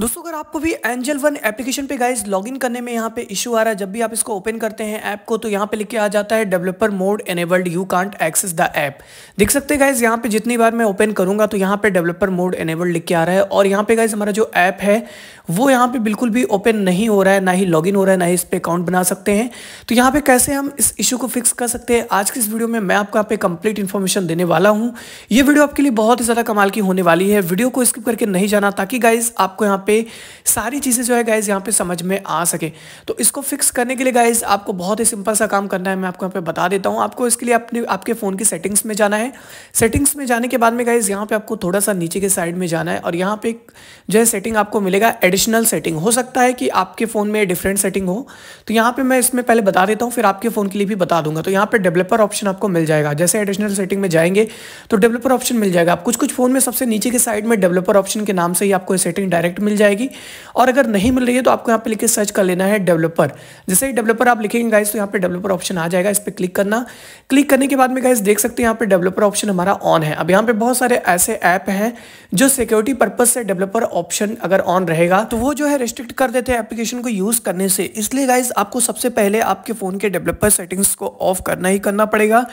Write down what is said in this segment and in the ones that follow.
दोस्तों अगर आपको भी एंजल वन एप्लीकेशन पे गाइज लॉगिन करने में यहाँ पे इशू आ रहा है जब भी आप इसको ओपन करते हैं ऐप को तो यहाँ पे लिख के आ जाता है developer mode enabled you can't access the app देख सकते हैं गाइज यहाँ पे जितनी बार मैं ओपन करूंगा तो यहाँ पे डेवलपर मोड एनेबल्ड लिख के आ रहा है और यहाँ पे गाइज हमारा जो ऐप है वो यहाँ पे बिल्कुल भी ओपन नहीं हो रहा है ना ही लॉग हो रहा है ना ही इस पर अकाउंट बना सकते हैं तो यहाँ पे कैसे हम इस इशू को फिक्स कर सकते हैं आज की इस वीडियो में मैं आपको यहाँ पे कंप्लीट इन्फॉर्मेशन देने वाला हूँ ये वीडियो आपके लिए बहुत ही ज़्यादा कमाल की होने वाली है वीडियो को स्किप करके नहीं जाना ताकि गाइज आपको यहाँ पे सारी चीज़ें जो है गाइज़ यहाँ पे समझ में आ सके तो इसको फिक्स करने के लिए गाइज़ आपको बहुत ही सिंपल सा काम करना है मैं आपको यहाँ पे बता देता हूँ आपको इसके लिए अपने आपके फ़ोन की सेटिंग्स में जाना है सेटिंग्स में जाने के बाद में गाइज़ यहाँ पर आपको थोड़ा सा नीचे के साइड में जाना है और यहाँ पर जो है सेटिंग आपको मिलेगा एडिशनल सेटिंग हो सकता है कि आपके फ़ोन में डिफरेंट सेटिंग हो तो यहाँ पर मैं इसमें पहले बता देता हूँ फिर आपके फ़ोन के लिए भी बता दूंगा तो यहाँ पर डेवलपर ऑप्शन आपको मिल जाएगा जैसे एडिशनल सेटिंग में जाएंगे तो डेवलपर ऑप्शन मिल जाएगा आप कुछ कुछ फ़ोन में सबसे नीचे के साइड में डेवलपर ऑप्शन के नाम से ही आपको सेटिंग डायरेक्ट मिल मिल जाएगी और अगर नहीं मिल रही है तो आपको यहाँ पे लिखे सर्च कर लेना है डेवलपर जैसे ही डेवलपर आप लिखेंगे गाइस तो यहाँ पे डेवलपर ऑप्शन आ जाएगा इस पर क्लिक करना क्लिक करने के बाद में गाइस देख सकते हैं यहाँ पे डेवलपर ऑप्शन हमारा ऑन है अब यहाँ पे बहुत सारे ऐसे ऐप हैं जो सिक्योरिटी पर्पज से डेवलपर ऑप्शन अगर ऑन रहेगा तो वो जो है रिस्ट्रिक्ट कर देते हैं एप्लीकेशन को यूज करने से इसलिए गाइज आपको सबसे पहले आपके फोन के डेवलपर सेटिंग्स को ऑफ करना ही करना पड़ेगा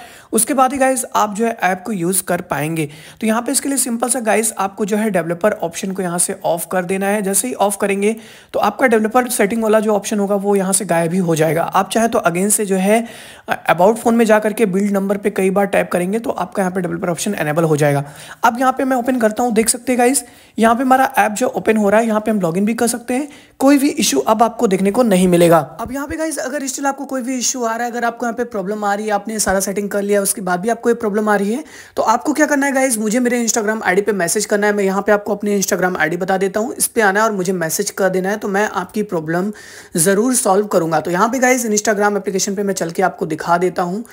उसके बाद ही गाइज आप जो है ऐप को यूज कर पाएंगे तो यहाँ पे इसके लिए सिंपल सा गाइज आपको जो है डेवलपर ऑप्शन को यहाँ से ऑफ कर देना है जैसे ही ऑफ करेंगे तो आपका डेवलपर सेटिंग वाला जो ऑप्शन होगा वो यहाँ से गायब ही हो जाएगा आप चाहे तो अगेन से जो है अबाउट फोन में जा करके बिल्ड नंबर पर कई बार टाइप करेंगे तो आपका यहाँ पर डेवलपर ऑप्शन एनेबल हो जाएगा अब यहाँ पर मैं ओपन करता हूँ देख सकते हैं गाइस यहाँ पर हमारा ऐप जो ओपन हो रहा है यहाँ पर हम लॉग भी कर सकते हैं कोई भी इशू अब आपको देखने को नहीं मिलेगा अब यहाँ पे गाइज अगर स्टिल आपको कोई भी इशू आ रहा है अगर आपको यहाँ पे प्रॉब्लम आ रही है आपने सारा सेटिंग कर लिया उसके बाद भी आपको ये प्रॉब्लम आ रही है तो आपको क्या करना है गाइज मुझे मेरे इंस्टाग्राम आईडी पे मैसेज करना है मैं यहाँ पे आपको अपने इंस्टाग्राम आईडी बता देता हूँ इस पर पे आना है और मुझे मैसेज कर देना है तो मैं आपकी प्रॉब्लम ज़रूर सॉल्व करूँगा तो यहाँ पे गाइज इंस्टाग्राम एप्लीकेशन पे मैं चल के आपको दिखा देता हूँ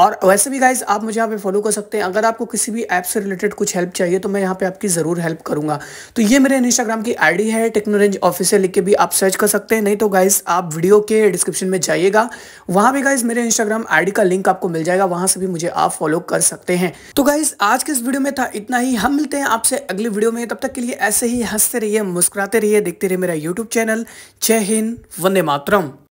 और वैसे भी गाइज आप मुझे यहाँ पे फॉलो कर सकते हैं अगर आपको किसी भी ऐप से रिलेटेड कुछ हेल्प चाहिए तो मैं यहाँ पे आपकी ज़रूर हेल्प करूंगा तो ये मेरे इंस्टाग्राम की आईडी है टेक्नोरेंज ऑफिसर लिख के भी आप सर्च कर सकते हैं नहीं तो गाइज आप वीडियो के डिस्क्रिप्शन में जाइएगा वहाँ भी गाइज मेरे इंस्टाग्राम आई का लिंक आपको मिल जाएगा वहाँ से भी मुझे आप फॉलो कर सकते हैं तो गाइज आज के इस वीडियो में था इतना ही हम मिलते हैं आपसे अगले वीडियो में तब तक के लिए ऐसे ही हंसते रहिए मुस्कुराते रहिए देखते रहिए मेरा यूट्यूब चैनल जय हिंद वंदे मातरम